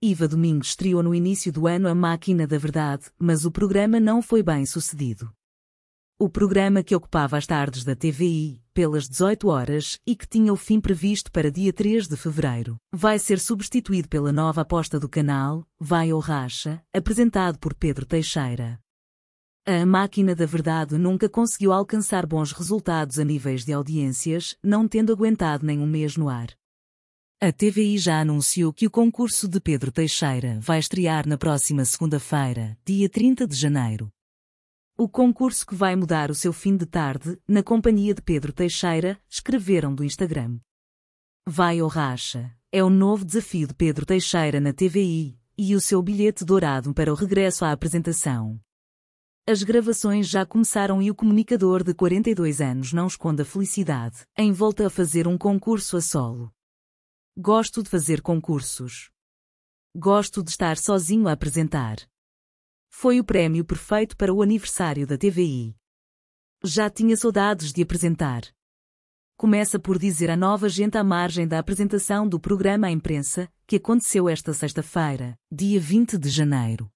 Iva Domingos estreou no início do ano A Máquina da Verdade, mas o programa não foi bem sucedido. O programa que ocupava as tardes da TVI, pelas 18 horas, e que tinha o fim previsto para dia 3 de fevereiro, vai ser substituído pela nova aposta do canal, Vai ou Racha, apresentado por Pedro Teixeira. A Máquina da Verdade nunca conseguiu alcançar bons resultados a níveis de audiências, não tendo aguentado nenhum mês no ar. A TVI já anunciou que o concurso de Pedro Teixeira vai estrear na próxima segunda-feira, dia 30 de janeiro. O concurso que vai mudar o seu fim de tarde, na companhia de Pedro Teixeira, escreveram do Instagram. Vai ou racha, é o novo desafio de Pedro Teixeira na TVI, e o seu bilhete dourado para o regresso à apresentação. As gravações já começaram e o comunicador de 42 anos não esconde a felicidade, em volta a fazer um concurso a solo. Gosto de fazer concursos. Gosto de estar sozinho a apresentar. Foi o prémio perfeito para o aniversário da TVI. Já tinha saudades de apresentar. Começa por dizer à nova gente à margem da apresentação do programa à imprensa, que aconteceu esta sexta-feira, dia 20 de janeiro.